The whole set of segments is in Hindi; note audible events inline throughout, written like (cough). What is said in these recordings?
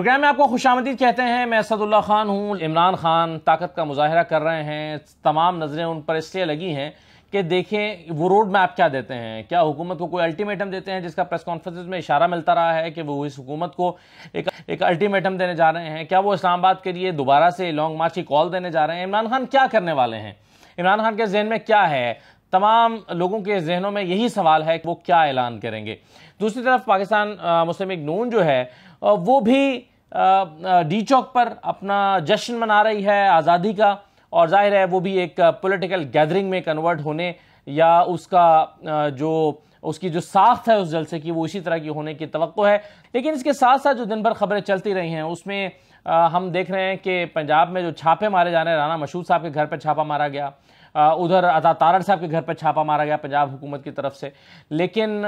प्रोग्राम में आपको खुश आमदीद कहते हैं मैं असदुल्ला खान हूँ इमरान खान ताकत का मुजाहरा कर रहे हैं तमाम नज़रें उन पर इसलिए लगी हैं कि देखें वो रोड मैप क्या देते हैं क्या हुकूमत को कोई अल्टीमेटम देते हैं जिसका प्रेस कॉन्फ्रेंस में इशारा मिलता रहा है कि वो इस हुकूमत को एक एक अल्टीमेटम देने जा रहे हैं क्या वो इस्लामाबाद के लिए दोबारा से लॉन्ग मार्च की कॉल देने जा रहे हैं इमरान खान क्या करने वाले हैं इमरान खान के जहन में क्या है तमाम लोगों के जहनों में यही सवाल है कि वो क्या ऐलान करेंगे दूसरी तरफ पाकिस्तान मुस्लिम लीग नून जो है वो भी डी चौक पर अपना जश्न मना रही है आज़ादी का और जाहिर है वो भी एक पॉलिटिकल गैदरिंग में कन्वर्ट होने या उसका जो उसकी जो साख है उस जलसे की वो इसी तरह की होने की तो है लेकिन इसके साथ साथ जो दिन भर खबरें चलती रही हैं उसमें हम देख रहे हैं कि पंजाब में जो छापे मारे जा रहे हैं राना मशहूर साहब के घर पर छापा मारा गया उधर अदा तारड़ साहब के घर पर छापा मारा गया पंजाब हुकूमत की तरफ से लेकिन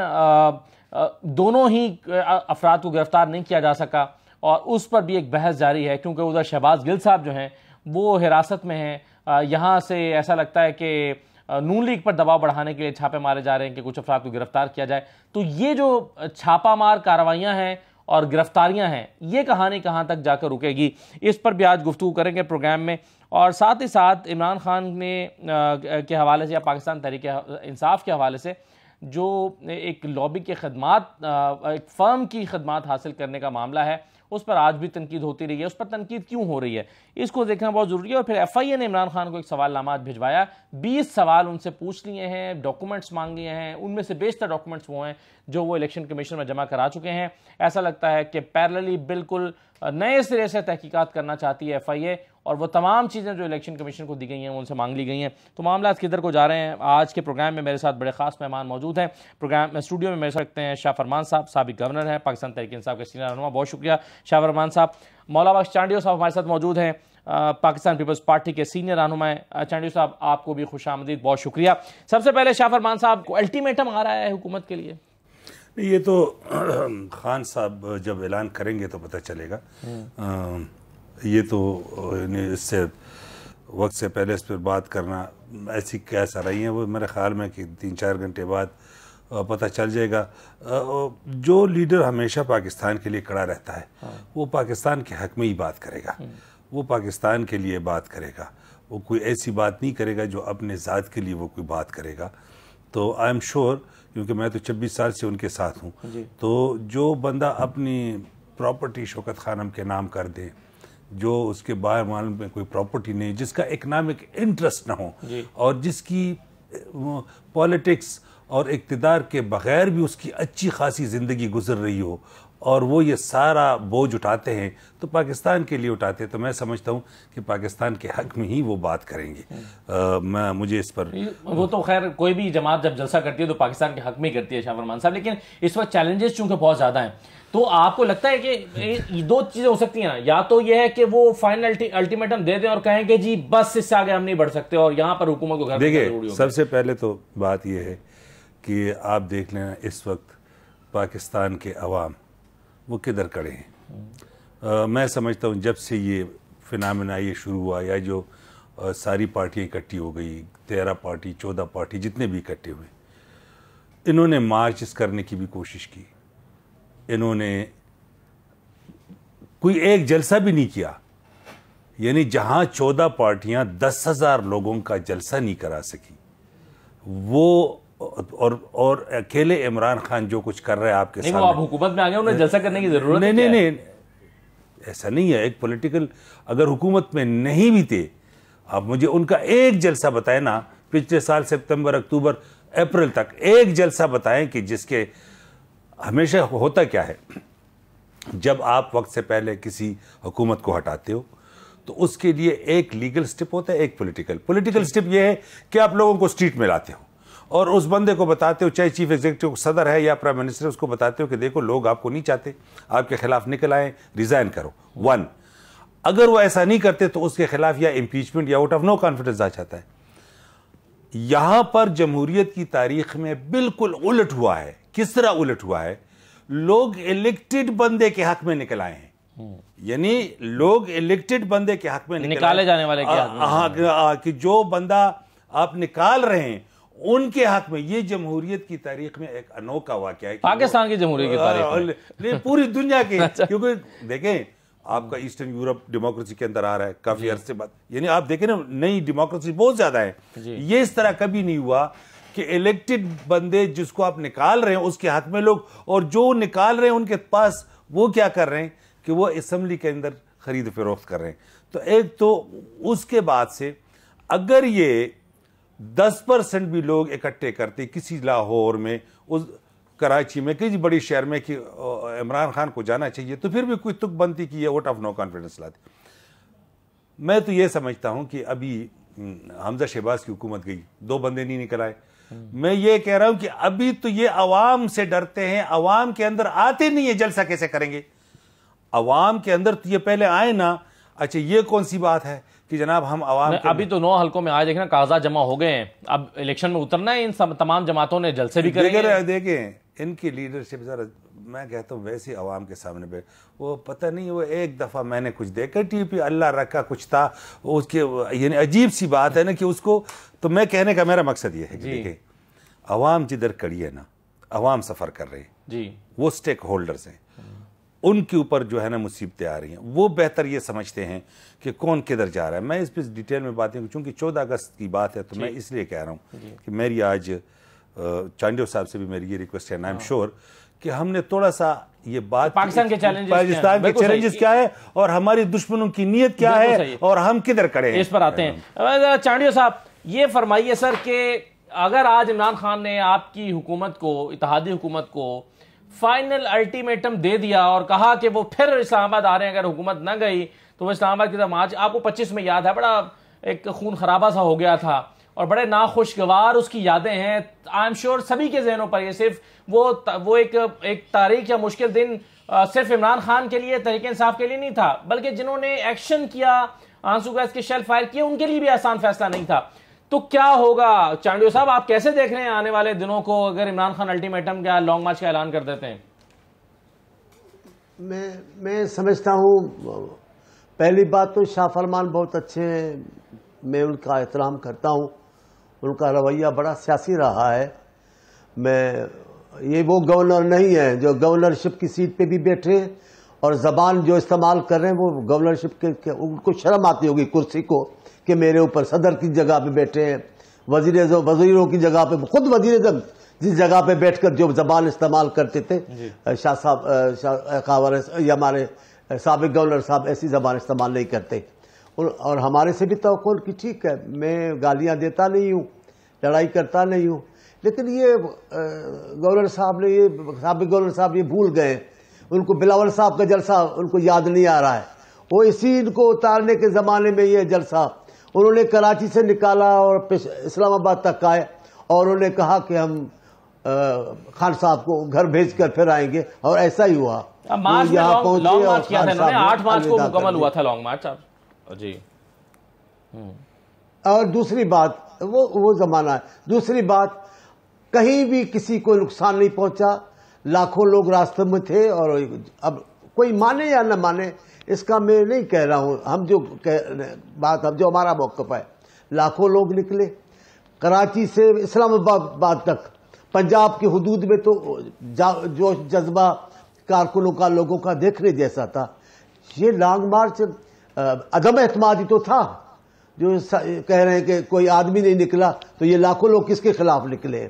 दोनों ही अफराद को गिरफ्तार नहीं किया जा सका और उस पर भी एक बहस जारी है क्योंकि उधर शहबाज गिल साहब जो हैं वो हिरासत में हैं यहाँ से ऐसा लगता है कि नून लीग पर दबाव बढ़ाने के लिए छापे मारे जा रहे हैं कि कुछ अफराद को गिरफ्तार किया जाए तो ये जो छापामार कार्रवाइयाँ हैं और गिरफ्तारियां हैं ये कहानी कहां तक जाकर रुकेगी इस पर भी आज गुफ्तु करेंगे प्रोग्राम में और साथ ही साथ इमरान खान ने के हवाले से या पाकिस्तान तहरीक इंसाफ के हवाले से जो एक लॉबी के खदमात एक फर्म की खदमात हासिल करने का मामला है उस पर आज भी तनकीद होती रही है उस पर तनकीद क्यों हो रही है इसको देखना बहुत ज़रूरी है और फिर एफ आई ए ने इमरान खान को एक सवाल नामा भिजवाया बीस सवाल उनसे पूछ लिए हैं डॉक्यूमेंट्स मांग लिए हैं उनमें से बेशतर डॉक्यूमेंट्स वो हैं जो वो इलेक्शन कमीशन में जमा करा चुके हैं ऐसा लगता है कि पैरलली बिल्कुल नए सिरे से तहकीकात करना चाहती है एफआईए और वो तमाम चीज़ें जो इलेक्शन कमीशन को दी गई हैं उनसे मांग ली गई हैं तो मामला किधर को जा रहे हैं आज के प्रोग्राम में मेरे साथ बड़े खास मेहमान मौजूद हैं प्रोग्राम में स्टूडियो में मेरे सकते हैं शाह फरमान साहब सबक गवर्नर हैं पाकिस्तान तहरीक साहब के सीनियर रहनुमा बहुत शुक्रिया शाह फरमान साहब मौला चांडियो साहब हमारे साथ मौजूद हैं पाकिस्तान पीपल्स पार्टी के सीनियर रहनुमा चांडियो साहब आपको भी खुश बहुत शुक्रिया सबसे पहले शाह फरमान साहब को अल्टीमेटम आ रहा है हुकूमत के लिए नहीं ये तो (clears throat) खान साहब जब ऐलान करेंगे तो पता चलेगा आ, हम्म। ये तो इससे वक्त से पहले इस पर बात करना ऐसी क्या रही है वो मेरे ख्याल में कि तीन चार घंटे बाद पता चल जाएगा जो लीडर हमेशा पाकिस्तान के लिए कड़ा रहता है हाँ। वो पाकिस्तान के हक में ही बात करेगा हम्म। वो पाकिस्तान के लिए बात करेगा वो कोई ऐसी बात नहीं करेगा जो अपने ज़ात के लिए वो कोई बात करेगा तो आई एम श्योर sure क्योंकि मैं तो छब्बीस साल से उनके साथ हूँ तो जो बंदा अपनी प्रॉपर्टी शौकत खानम के नाम कर दे जो उसके बाहर माल में कोई प्रॉपर्टी नहीं जिसका इकनॉमिक इंटरेस्ट ना हो और जिसकी पॉलिटिक्स और इकतदार के बग़ैर भी उसकी अच्छी खासी ज़िंदगी गुजर रही हो और वो ये सारा बोझ उठाते हैं तो पाकिस्तान के लिए उठाते हैं तो मैं समझता हूँ कि पाकिस्तान के हक में ही वो बात करेंगे आ, हम्म। मैं मुझे इस पर वो तो खैर कोई भी जमात जब जलसा करती है तो पाकिस्तान के हक में ही करती है शाहरमान साहब लेकिन इस वक्त चैलेंजेस चूंकि बहुत ज़्यादा हैं तो आपको लगता है कि दो चीज़ें हो सकती हैं ना या तो यह है कि वो फाइनल अल्टीमेटम दे दें और कहें कि जी बस इससे आगे हम नहीं बढ़ सकते और यहाँ पर हुकूमत को देखिए सबसे पहले तो बात यह है कि आप देख लें इस वक्त पाकिस्तान के अवाम वो किधर खड़े हैं मैं समझता हूँ जब से ये फिनामिना ये शुरू हुआ या जो आ, सारी पार्टियाँ इकट्ठी हो गई तेरह पार्टी चौदह पार्टी जितने भी इकट्ठे हुए इन्होंने मार्च करने की भी कोशिश की इन्होंने कोई एक जलसा भी नहीं किया यानी जहाँ चौदह पार्टियाँ दस हज़ार लोगों का जलसा नहीं करा सकी वो और और अकेले इमरान खान जो कुछ कर रहे हैं आपके नहीं, सामने आप हुकूमत में आ गए उन्हें जलसा करने की जरूरत नहीं नहीं नहीं ऐसा नहीं है एक पॉलिटिकल अगर हुकूमत में नहीं भी थे आप मुझे उनका एक जलसा बताएं ना पिछले साल सितंबर अक्टूबर अप्रैल तक एक जलसा बताएं कि जिसके हमेशा होता क्या है जब आप वक्त से पहले किसी हुकूमत को हटाते हो तो उसके लिए एक लीगल स्टेप होता है एक पॉलिटिकल पॉलिटिकल स्टेप ये है कि आप लोगों को स्ट्रीट में लाते हो और उस बंदे को बताते हो चाहे चीफ एग्जीक्यूटिव सदर है या प्राइम मिनिस्टर उसको बताते हो कि देखो लोग आपको नहीं चाहते आपके खिलाफ निकल आए रिजाइन करो वन अगर वो ऐसा नहीं करते तो उसके खिलाफ या इम्पीचमेंट या आउट ऑफ नो कॉन्फिडेंस आ जाता है यहां पर जमहूरियत की तारीख में बिल्कुल उलट हुआ है किस तरह उलट हुआ है लोग इलेक्टेड बंदे के हक में निकल आए हैं यानी लोग इलेक्टेड बंदे के हक में निकाले जाने वाले के कि जो बंदा आप निकाल रहे हैं उनके हक में ये जमहूरियत की तारीख में एक अनोखा वाक्य है पाकिस्तान की जमहूरियत की हाँ, तारीख नहीं पूरी दुनिया की (laughs) अच्छा। क्योंकि देखें आपका ईस्टर्न यूरोप डेमोक्रेसी के अंदर आ रहा है काफी अरसे बाद यानी आप देखें ना नई डेमोक्रेसी बहुत ज्यादा है ये इस तरह कभी नहीं हुआ कि इलेक्टेड बंदे जिसको आप निकाल रहे हैं उसके हाथ में लोग और जो निकाल रहे हैं उनके पास वो क्या कर रहे हैं कि वो असम्बली के अंदर खरीद फरोख्त कर रहे हैं तो एक तो उसके बाद से अगर ये दस परसेंट भी लोग इकट्ठे करते किसी लाहौर में उस कराची में किसी बड़ी शहर में कि इमरान खान को जाना चाहिए तो फिर भी कोई तुक बनती कि ये वोट ऑफ नो कॉन्फिडेंस लाती मैं तो ये समझता हूँ कि अभी हम्म, हमजा शहबाज की हुकूमत गई दो बंदे नहीं निकल आए मैं ये कह रहा हूं कि अभी तो ये अवाम से डरते हैं अवाम के अंदर आते नहीं है जलसा कैसे करेंगे अवाम के अंदर तो ये पहले आए ना अच्छा ये कौन सी बात है कि जनाब हम आवाम अभी तो नौ हलकों में आज देखना कागजा जमा हो गए हैं अब इलेक्शन में उतरना है इन सब, तमाम जमातों ने जलसे भी करेंगे देखे इनकी लीडरशिप जरा मैं कहता हूँ वैसे आवाम के सामने पे वो पता नहीं वो एक दफ़ा मैंने कुछ देखा टी पी अल्लाह रखा कुछ था उसके यानी अजीब सी बात है ना कि उसको तो मैं कहने का मेरा मकसद ये है कि देखें आवाम जिधर कड़ी है ना आवाम सफ़र कर रही है जी वो स्टेक होल्डर्स हैं उनके ऊपर जो है ना मुसीबतें आ रही हैं वो बेहतर ये समझते हैं कि कौन किधर जा रहा है मैं इस पर डिटेल में बातें चूँकि चौदह अगस्त की बात है तो मैं इसलिए कह रहा हूँ कि मेरी आज चांडियो साहब से भी मेरी ये रिक्वेस्ट है आई एम श्योर कि हमने थोड़ा सा ये बात तो पाकिस्तान के चैलेंजेस पाकिस्तान के चैलेंजेस क्या है और हमारी दुश्मनों की नीयत क्या है और हम किधर खड़े हैं इस पर आते हैं चांडियो साहब ये फरमाइए सर कि अगर आज इमरान खान ने आपकी हुकूमत को इतिहादी हुकूमत को फाइनल अल्टीमेटम दे दिया और कहा कि वो फिर इस्लामाबाद आ रहे हैं अगर हुकूमत न गई तो वो इस्लामाबाद की तरफ आज आपको पच्चीस में याद है बड़ा एक खून खराबा सा हो गया था और बड़े नाखुशगवार उसकी यादें हैं आई एम श्योर सभी के जहनों पर ये सिर्फ वो वो एक एक तारीख या मुश्किल दिन सिर्फ इमरान खान के लिए तहरीक इंसाफ के लिए नहीं था बल्कि जिन्होंने एक्शन किया आंसू गैस के शेल फायर किए उनके लिए भी आसान फैसला नहीं था तो क्या होगा चांडियो साहब आप कैसे देख रहे हैं आने वाले दिनों को अगर इमरान खान अल्टीमेटम का लॉन्ग मार्च का ऐलान कर देते हैं मैं मैं समझता हूँ पहली बात तो शाह फरमान बहुत अच्छे हैं मैं उनका एहतराम करता हूँ उनका रवैया बड़ा सियासी रहा है मैं ये वो गवर्नर नहीं है जो गवर्नरशिप की सीट पे भी बैठे और जबान जो इस्तेमाल कर रहे हैं वो गवर्नरशिप के, के उनको शर्म आती होगी कुर्सी को कि मेरे ऊपर सदर की जगह पे बैठे हैं वजीर वजीरों की जगह पे खुद वजीर जिस जगह पे बैठकर जो जबान इस्तेमाल करते थे शाह साहब शाहवर या हमारे सबक गवर्नर साहब ऐसी जबान इस्तेमाल नहीं करते और हमारे से भी तो की ठीक है मैं गालियाँ देता नहीं हूँ लड़ाई करता नहीं हूँ लेकिन ये गवर्नर साहब ने ये सबक गवर्नर साहब ये भूल गए उनको बिलावल साहब का जलसा उनको याद नहीं आ रहा है वो इसी इनको उतारने के ज़माने में ये जलसा उन्होंने कराची से निकाला और इस्लामाबाद तक आए और उन्होंने कहा कि हम खान साहब को घर भेज कर फिर आएंगे और ऐसा ही हुआ यहाँ पहुंचे और आठ मार्च को मुकम्मल हुआ था लॉन्ग मार्च जी हम्म। और दूसरी बात वो वो जमाना है दूसरी बात कहीं भी किसी को नुकसान नहीं पहुंचा लाखों लोग रास्ते में थे और अब कोई माने या न माने इसका मैं नहीं कह रहा हूं हम जो कह, बात हम जो हमारा मौकफ है लाखों लोग निकले कराची से इस्लामाबाद तक पंजाब की हदूद में तो जो जज्बा कारकुनों का लोगों का देखने जैसा था ये लॉन्ग मार्च अदम एतमादी तो था जो कह रहे हैं कि कोई आदमी नहीं निकला तो ये लाखों लोग किसके खिलाफ निकले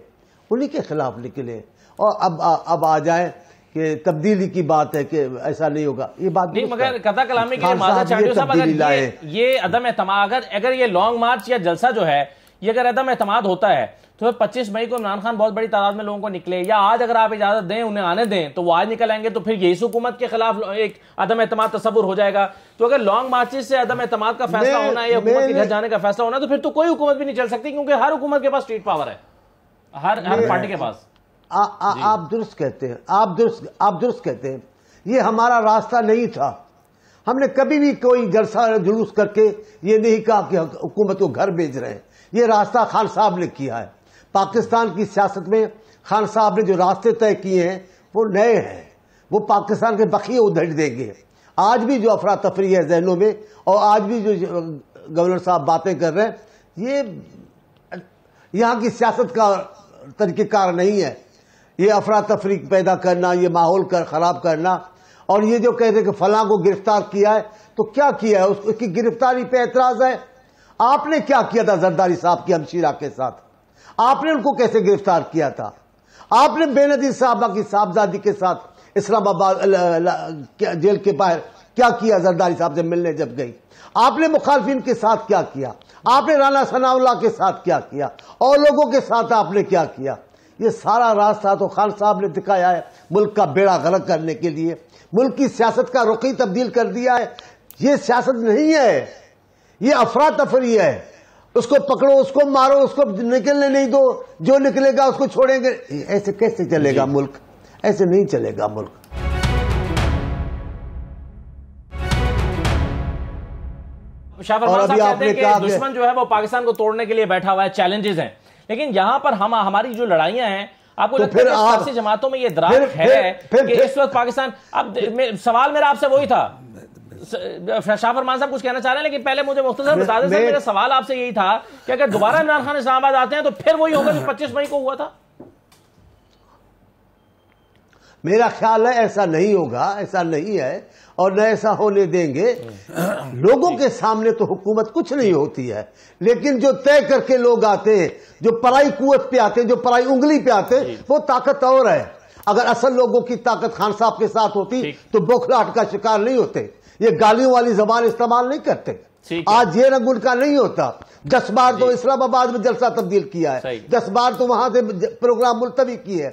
उन्हीं के खिलाफ निकले और अब अब आ जाए कि तब्दीली की बात है कि ऐसा नहीं होगा ये बात नहीं मगर कथा कलामी के माजा साहब अगर ये, ये अदम एतम अगर अगर ये लॉन्ग मार्च या जलसा जो है ये अगर अदम एतम होता है तो फिर 25 मई को इमरान खान बहुत बड़ी तादाद में लोगों को निकले या आज अगर आप इजाजत दें उन्हें आने दें तो वो आज निकल आएंगे तो फिर ये इस हुकूमत के खिलाफ एक अदम एतम तस्वुर हो जाएगा तो अगर लॉन्ग मार्चेस से अदम एतम का फैसला होना या हुकूमत के घर जाने का फैसला होना तो फिर तो कोई हुकूमत भी नहीं चल सकती क्योंकि हर हुकूमत के पास स्ट्रीट पावर है हर हर पार्टी के पास आप दुरुस्त कहते हैं आप दुरुस्त आप दुरुस्त कहते हैं ये हमारा रास्ता नहीं था हमने कभी भी कोई गरसा जुलूस करके ये नहीं कहा कि हुकूमत को घर भेज रहे हैं ये रास्ता खान साहब ने किया है पाकिस्तान की सियासत में खान साहब ने जो रास्ते तय किए हैं वो नए हैं वो पाकिस्तान के बखिए उधर देंगे आज भी जो अफरा तफरी है जहनों में और आज भी जो गवर्नर साहब बातें कर रहे हैं ये यहाँ की सियासत का तरीक़ेकार नहीं है ये अफरा तफरी पैदा करना ये माहौल कर ख़राब करना और ये जो कहते हैं कि फलां को गिरफ्तार किया है तो क्या किया है उसकी गिरफ्तारी पे एतराज़ है आपने क्या किया था जरदारी साहब की हमशीरा के साथ आपने उनको कैसे गिरफ्तार किया था आपने बेनदीर साहबा की साहबजादी के साथ इस्लामाबाद जेल के बाहर क्या किया जरदारी साहब से मिलने जब गई आपने मुखालफिन के साथ क्या किया आपने राना सनाउल्ला के साथ क्या किया और लोगों के साथ आपने क्या किया ये सारा रास्ता तो खान साहब ने दिखाया है मुल्क का बेड़ा गर्क करने के लिए मुल्क की सियासत का रुख ही तब्दील कर दिया है ये सियासत नहीं है ये अफरा तफरी है उसको पकड़ो उसको मारो उसको निकलने नहीं दो जो निकलेगा उसको छोड़ेंगे ऐसे कैसे चलेगा मुल्क ऐसे नहीं चलेगा मुल्क और अभी आपने कहा दुश्मन जो है वो पाकिस्तान को तोड़ने के लिए बैठा हुआ है चैलेंजेस हैं लेकिन यहां पर हम हमारी जो लड़ाइयां हैं आपको तो लगता है कि जमातों में ये दरार है फिर, कि इस वक्त पाकिस्तान अब सवाल मेरा आपसे वही था शाह फरमान साहब कुछ कहना चाह रहे हैं लेकिन पहले मुझे मुख्तर बता दें मेरा सवाल आपसे यही था कि अगर दोबारा इमरान खान इस्लामाबाद आते हैं तो फिर वही होगा जो पच्चीस मई को हुआ था मेरा ख्याल है ऐसा नहीं होगा ऐसा नहीं है और न ऐसा होने देंगे लोगों के सामने तो हुकूमत कुछ नहीं होती है लेकिन जो तय करके लोग आते हैं जो पराई कुत पे आते हैं जो पराई उंगली पे आते हैं वो ताकत और है अगर असल लोगों की ताकत खान साहब के साथ होती तो बौखलाहट का शिकार नहीं होते ये गालियों वाली जबान इस्तेमाल नहीं करते आज ये रंग उनका नहीं होता दस बार तो इस्लामाबाद में जलसा तब्दील किया है दस बार तो वहां से प्रोग्राम मुलतवी किए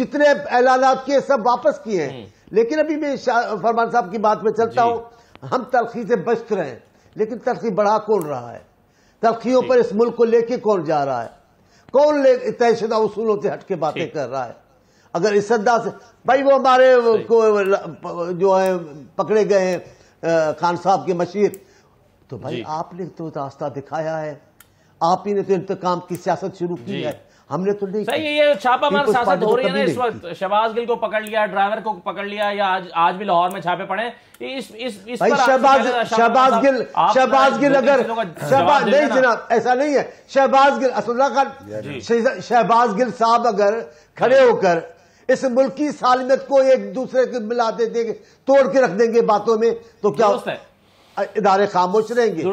जितने ऐलान किए सब वापस किए हैं हम्म। लेकिन अभी मैं फरमान साहब की बात में चलता हूँ हम तरक्की से बचते रहे लेकिन तरक्की बढ़ा कौन रहा है तरक्कियों पर इस मुल्क को लेके कौन जा रहा है कौन ले तयशुदा उसूलों से हटके बातें कर रहा है अगर इस अंदा से भाई वो हमारे को जो है पकड़े गए हैं खान साहब के मशीर तो भाई आपने तो रास्ता दिखाया है आप ही ने तो इंतकाम की सियासत शुरू की है हमने तो नहीं सही ये छापा मार शासक तो हो रही है ना इस वक्त शहबाज गिल को पकड़ लिया ड्राइवर को पकड़ लिया या आज आज भी लाहौर में छापे पड़े इस इस इस पर शहबाज शहबाज गिल तो शहबाज गिल अगर शहबाज नहीं जनाब ऐसा नहीं है शहबाज गिल असदुल्ला खान शहबाज गिल साहब अगर खड़े होकर इस मुल्क की सालमियत को एक दूसरे को मिला दे देंगे तोड़ के रख देंगे बातों में तो क्या इदारे खामोश रहेंगे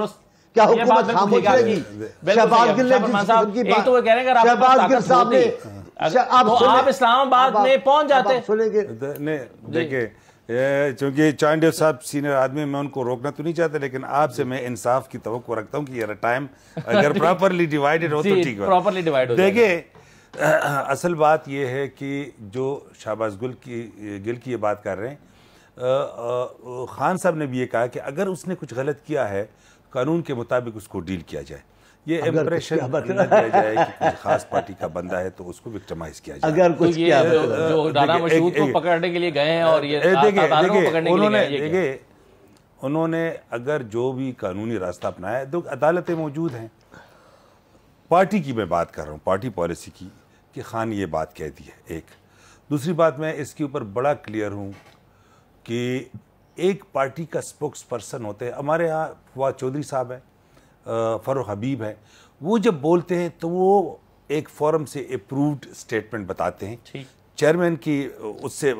क्या हुकूमत खामोश रहेगी शहबाज गिल शहबाज तो गिल साहब ने तो आप इस्लामाबाद में पहुंच जाते चूंकि चांडे साहब सीनियर आदमी मैं उनको रोकना तो नहीं चाहता लेकिन आपसे मैं इंसाफ की तो रखता हूँ कि यार टाइम अगर प्रॉपरली (laughs) डिवाइडेड हो तो ठीक है प्रॉपरली डिवाइड देखिए (clears throat) असल बात यह है कि जो शाहबाज गुल की गिल की ये बात कर रहे हैं आ, आ, खान साहब ने भी ये कहा कि अगर उसने कुछ गलत किया है कानून के मुताबिक उसको डील किया जाए ये इम्प्रेशन दिया जाए कि खास पार्टी का बंदा है तो उसको विक्टिमाइज किया जाए अगर कुछ तो ये जो, जो राणा को पकड़ने के लिए गए हैं और ये देखिए उन्होंने देखिए उन्होंने अगर जो भी कानूनी रास्ता अपनाया तो अदालतें मौजूद हैं पार्टी की मैं बात कर रहा हूँ पार्टी पॉलिसी की कि खान ये बात कह दी है एक दूसरी बात मैं इसके ऊपर बड़ा क्लियर हूँ कि एक पार्टी का स्पोक्स पर्सन होते हैं हमारे यहाँ फवाद चौधरी साहब हैं फरो हबीब हैं वो जब बोलते हैं तो वो एक फॉरम से अप्रूव्ड स्टेटमेंट बताते हैं चेयरमैन की उससे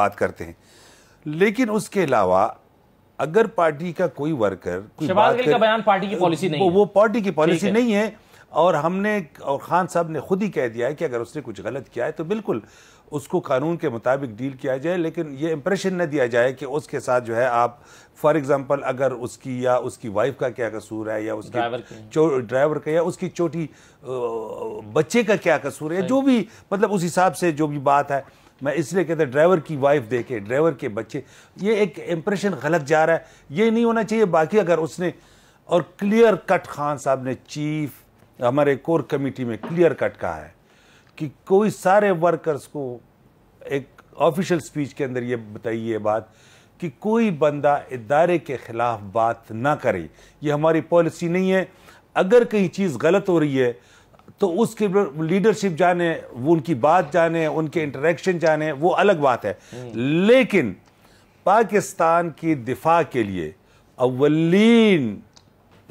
बात करते हैं लेकिन उसके अलावा अगर पार्टी का कोई वर्कर कोई बात कर, का बयान पार्टी की पॉलिसी नहीं वो, है। वो पार्टी की पॉलिसी नहीं है और हमने और खान साहब ने खुद ही कह दिया है कि अगर उसने कुछ गलत किया है तो बिल्कुल उसको कानून के मुताबिक डील किया जाए लेकिन ये इम्प्रेशन न दिया जाए कि उसके साथ जो है आप फॉर एग्जांपल अगर उसकी या उसकी वाइफ का क्या कसूर है या उसकी ड्राइवर का या उसकी छोटी बच्चे का क्या कसूर है जो भी मतलब उस हिसाब से जो भी बात है मैं इसलिए कहता ड्राइवर की वाइफ देखे ड्राइवर के बच्चे ये एक इम्प्रेशन गलत जा रहा है ये नहीं होना चाहिए बाकी अगर उसने और क्लियर कट खान साहब ने चीफ हमारे कोर कमेटी में क्लियर कट कहा है कि कोई सारे वर्कर्स को एक ऑफिशियल स्पीच के अंदर ये बताई ये बात कि कोई बंदा इदारे के ख़िलाफ़ बात ना करे ये हमारी पॉलिसी नहीं है अगर कहीं चीज़ गलत हो रही है तो उसके लीडरशिप जाने वो उनकी बात जाने उनके इंटरेक्शन जाने वो अलग बात है हम्म। लेकिन पाकिस्तान की दिफा के लिए अवलिन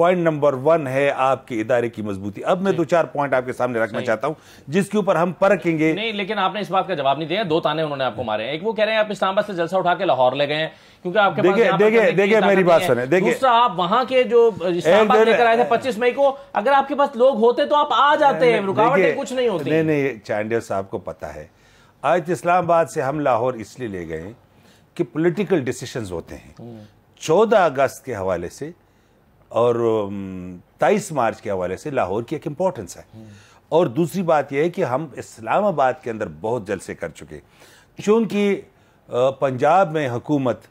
पॉइंट नंबर वन है आपके इदारे की मजबूती अब मैं दो चार पॉइंट आपके सामने रखना चाहता हूं जिसके ऊपर हम परखेंगे नहीं लेकिन आपने इस बात का जवाब नहीं दिया दो ताने उन्होंने आपको मारे एक वो कह रहे हैं आप इस्लामाबाद से जलसा उठा के लाहौर ले गए क्योंकि आपके देखिए देखिए देखिए मेरी बात सुने देखिए आप वहां के जो इस्लामाबाद लेकर आए थे पच्चीस मई को अगर आपके पास लोग होते तो आप आ जाते हैं रुकावटें कुछ नहीं होती नहीं नहीं चांडिया साहब को पता है आज इस्लामाबाद से हम लाहौर इसलिए ले गए कि पॉलिटिकल डिसीशंस होते हैं हम्म। चौदह अगस्त के हवाले से और तेईस मार्च के हवाले से लाहौर की एक इम्पोर्टेंस है और दूसरी बात यह है कि हम इस्लामाबाद के अंदर बहुत जलसे कर चुके चूँकि पंजाब में हुकूमत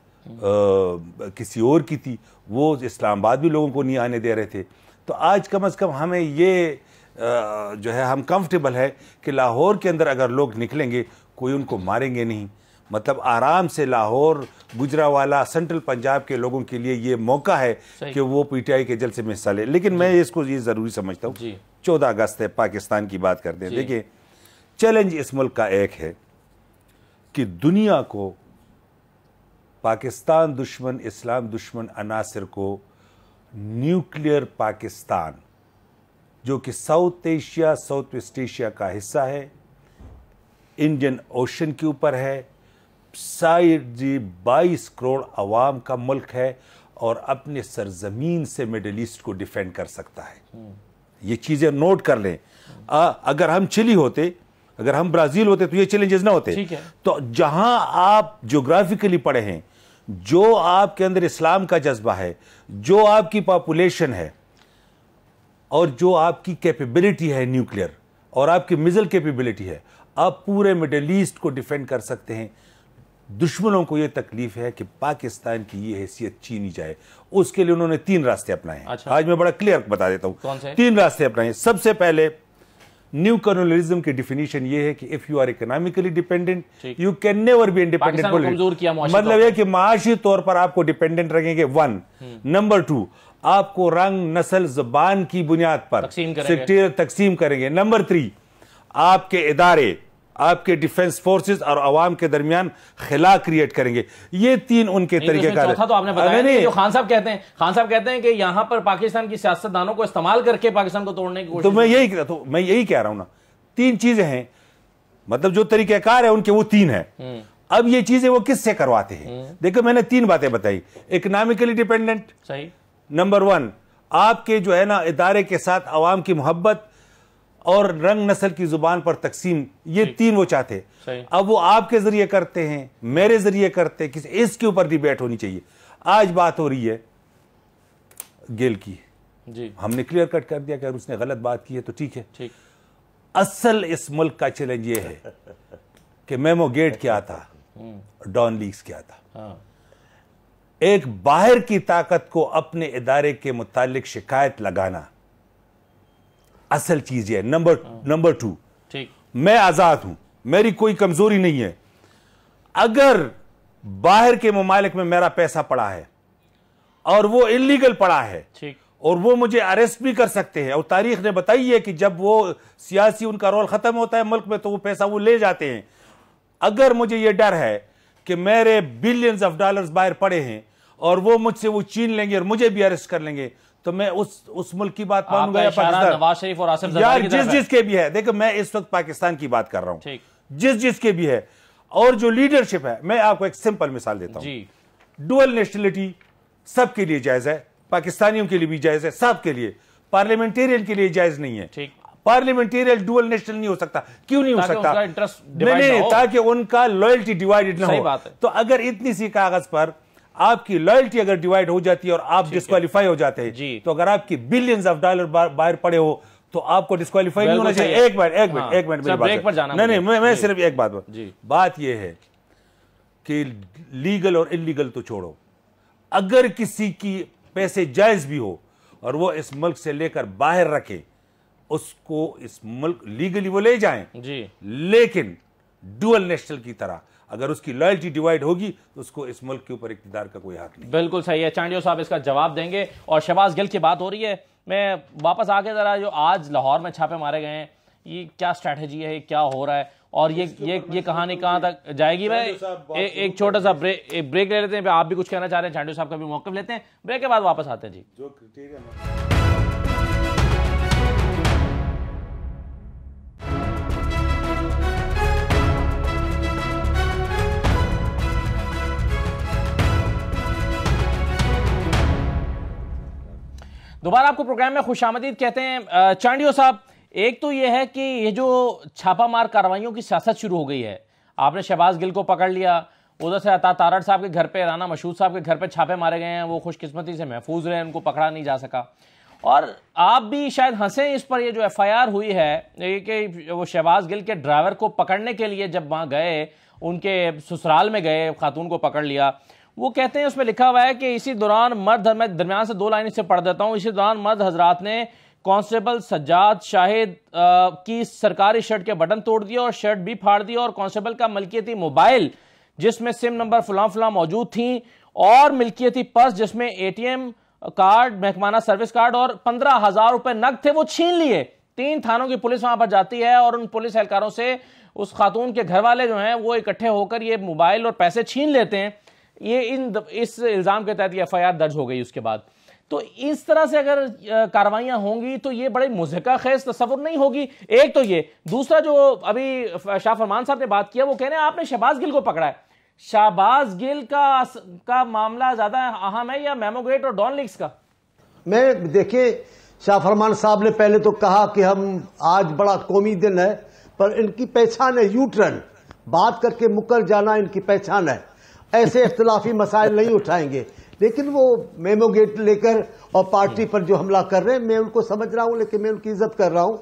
किसी और की थी वो इस्लामाबाद भी लोगों को नहीं आने दे रहे थे तो आज कम अज़ कम हमें ये जो है हम कंफर्टेबल है कि लाहौर के अंदर अगर लोग निकलेंगे कोई उनको मारेंगे नहीं मतलब आराम से लाहौर गुजरावाला सेंट्रल पंजाब के लोगों के लिए ये मौका है कि वो पीटीआई के जलसे में हिस्सा ले लेकिन मैं इसको ये ज़रूरी समझता हूँ चौदह अगस्त है पाकिस्तान की बात करते हैं देखिए चैलेंज इस मुल्क का एक है कि दुनिया को पाकिस्तान दुश्मन इस्लाम दुश्मन अनासर को न्यूक्लियर पाकिस्तान जो कि South Asia South West Asia का हिस्सा है इंडियन ओशन के ऊपर है साइड जी बाईस करोड़ अवाम का मुल्क है और अपने सरजमीन से मिडल ईस्ट को डिफेंड कर सकता है ये चीज़ें नोट कर लें आ, अगर हम चिली होते अगर हम ब्राज़ील होते तो ये चैलेंजेस ना होते तो जहां आप जोग्राफिकली पढ़े हैं जो आपके अंदर इस्लाम का जज्बा है जो आपकी पॉपुलेशन है और जो आपकी कैपेबिलिटी है न्यूक्लियर और आपकी मिज़ल कैपेबिलिटी है आप पूरे मिडल ईस्ट को डिफेंड कर सकते हैं दुश्मनों को यह तकलीफ है कि पाकिस्तान की यह हैसियत चीनी जाए उसके लिए उन्होंने तीन रास्ते अपनाए अच्छा। आज मैं बड़ा क्लियर बता देता हूं तीन रास्ते अपनाए सबसे पहले न्यू कॉलोनलिज्म की डिफिनीशन यह है कि if you are economically dependent you can never be independent मतलब है कि माशी तौर पर आपको डिपेंडेंट रखेंगे वन नंबर टू आपको रंग नस्ल जबान की बुनियाद पर तकसीम करेंगे नंबर थ्री आपके इदारे आपके डिफेंस फोर्सेस और अवाम के दरमियान खिला क्रिएट करेंगे ये तीन उनके तरीकेकार तो आपने बताया नहीं, जो खान साहब कहते हैं खान साहब कहते हैं कि यहां पर पाकिस्तान की सियासतदानों को इस्तेमाल करके पाकिस्तान को तोड़ने की तो मैं यही तो मैं यही कह रहा हूं ना तीन चीजें हैं मतलब जो तरीकेकार है उनके वो तीन है हम्म। अब ये चीजें वो किससे करवाते हैं हम्म। देखो मैंने तीन बातें बताई इकोनॉमिकली डिपेंडेंट सही नंबर वन आपके जो है ना इदारे के साथ अवाम की मोहब्बत और रंग नस्ल की जुबान पर तकसीम ये तीन वो चाहते अब वो आपके जरिए करते हैं मेरे जरिए करते हैं किसी इसके ऊपर डिबेट होनी चाहिए आज बात हो रही है गेल की जी हमने क्लियर कट कर दिया कि अगर उसने गलत बात की है तो ठीक है ठीक असल इस मुल्क का चैलेंज ये है कि मेमो गेट क्या था डॉन हम्म। लीग्स क्या था हाँ। एक बाहर की ताकत को अपने इदारे के मुतालिक शिकायत लगाना असल चीज है नंबर नंबर टू ठीक मैं आजाद हूं मेरी कोई कमजोरी नहीं है अगर बाहर के ममालिक में मेरा पैसा पड़ा है और वो इलीगल पड़ा है और वो मुझे अरेस्ट भी कर सकते हैं और तारीख ने बताई है कि जब वो सियासी उनका रोल खत्म होता है मुल्क में तो वो पैसा वो ले जाते हैं अगर मुझे ये डर है कि मेरे बिलियंस ऑफ डॉलर्स बाहर पड़े हैं और वो मुझसे वो छीन लेंगे और मुझे भी अरेस्ट कर लेंगे तो मैं उस उस मुल्क की बात मानूंगा या पाकिस्तान नवाज शरीफ और आसिफ जरदारी जिस जिस के भी है देखो मैं इस वक्त पाकिस्तान की बात कर रहा हूं जिस जिस के भी है और जो लीडरशिप है मैं आपको एक सिंपल मिसाल देता हूं डुअल नेशनलिटी सबके लिए जायज है पाकिस्तानियों के लिए भी जायज है सबके लिए पार्लियामेंटेरियन के लिए जायज नहीं है पार्लियामेंटेरियन डुअल नेशनल नहीं हो सकता क्यों नहीं हो सकता नहीं ताकि उनका लॉयल्टी डिवाइडेड ना हो तो अगर इतनी सी कागज पर आपकी लॉयल्टी अगर डिवाइड हो जाती है और आप डिस्कालीफाई हो जाते हैं तो अगर आपकी बिलियंस ऑफ डॉलर बाहर पड़े हो तो आपको डिस्कालीफाई नहीं होना चाहिए एक मिनट एक मिनट हाँ। एक मिनट नहीं नहीं मैं मैं सिर्फ एक बात बात यह है कि लीगल और इलीगल तो छोड़ो अगर किसी की पैसे जायज भी हो और वो इस मुल्क से लेकर बाहर रखे उसको इस मुल्क लीगली वो ले जाए लेकिन डुअल नेशनल की तरह अगर उसकी लॉयल्टी डिवाइड होगी तो उसको इस मुल्क के ऊपर इकतदार का कोई हक नहीं बिल्कुल सही है चांडियो साहब इसका जवाब देंगे और शहबाज गिल की बात हो रही है मैं वापस आके ज़रा जो आज लाहौर में छापे मारे गए हैं ये क्या स्ट्रैटेजी है क्या हो रहा है और ये ये ये कहानी कहाँ तक जाएगी मैं ए, एक छोटा सा ब्रेक एक ब्रेक ले लेते हैं आप भी कुछ कहना चाह रहे हैं चांडू साहब का भी मौकफ लेते हैं ब्रेक के बाद वापस आते हैं जी जो क्रिटेरिया है আবার আপকো প্রোগ্রাম মে খুশ আমদেদ কহতে হ্যায় চাণ্ডিও সাহেব এক তো ইয়ে হ্যায় কি ইয়ে জো ছাপা মার কারওয়ায়োঁ কি सियासत শুরু হো গয়ি হ্যায় আপনে শাহবাজ গিল কো পকড় লিয়া उधर से আতা তারার সাহেব কে ঘর পে আনা মাসুদ সাহেব কে ঘর পে छापे मारे গয়ে হ্যায় वो खुश्কিসমতি সে মাহফুজ রহে উনকো পকড়া নহি যা সাকা আর আপ ভি শায়দ হাসে ইস পর ইয়ে জো এফআইআর হউই হ্যায় ইয়ে কি ও শাহবাজ গিল কে ড্রাইভার কো পকড়নে কে লিয়ে জব মা গয়ে উনকে শ্বশুরাল মে গয়ে খাতুন কো পকড় লিয়া वो कहते हैं उसमें लिखा हुआ है कि इसी दौरान मर्द मैं दरमियान से दो लाइन इसे पढ़ देता हूँ इसी दौरान मर्द हजरात ने कांस्टेबल सज्जाद शाहिद की सरकारी शर्ट के बटन तोड़ दिया और शर्ट भी फाड़ दिया और कांस्टेबल का मलकियती मोबाइल जिसमें सिम नंबर फलां फलां मौजूद थी और मिल्कियती पर्स जिसमें एटीएम कार्ड महकमाना सर्विस कार्ड और पंद्रह हजार रुपए नग थे वो छीन लिए तीन थानों की पुलिस वहां पर जाती है और उन पुलिस एहलकारों से उस खातून के घर वाले जो हैं वो इकट्ठे होकर ये मोबाइल और पैसे छीन लेते हैं ये इन द, इस इल्ज़ाम के तहत ये एफ दर्ज हो गई उसके बाद तो इस तरह से अगर कार्रवाइयां होंगी तो ये बड़े मुजहका खेज तस्वुर नहीं होगी एक तो ये दूसरा जो अभी शाह फरमान साहब ने बात किया वो कह रहे हैं आपने शहबाज गिल को पकड़ा है शाहबाज गिल का का मामला ज़्यादा अहम है या मेमोगेट और डॉन लिक्स का मैं देखिए शाह फरमान साहब ने पहले तो कहा कि हम आज बड़ा कौमी दिन है पर इनकी पहचान है यू टर्न बात करके मुकर जाना इनकी पहचान है ऐसे इख्तलाफी मसाइल नहीं उठाएंगे लेकिन वो मेमो गेट लेकर और पार्टी पर जो हमला कर रहे हैं मैं उनको समझ रहा हूं लेकिन मैं उनकी इज्जत कर रहा हूं